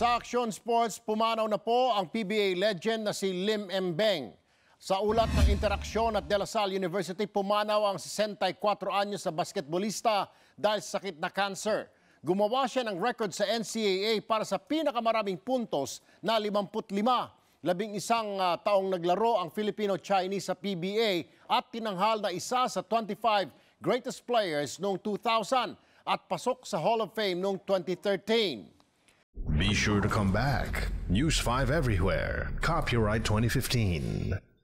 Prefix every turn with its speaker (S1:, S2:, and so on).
S1: Sa Action Sports, pumanaw na po ang PBA legend na si Lim Mbeng. Sa ulat ng interaksyon at De La Salle University, pumanaw ang 64 anyo na basketbolista dahil sa sakit na cancer. Gumawa siya ng record sa NCAA para sa pinakamaraming puntos na 55. Labing isang uh, taong naglaro ang Filipino-Chinese sa PBA at tinanghal na isa sa 25 greatest players noong 2000 at pasok sa Hall of Fame noong 2013.
S2: Be sure to come back. News 5 everywhere. Copyright 2015.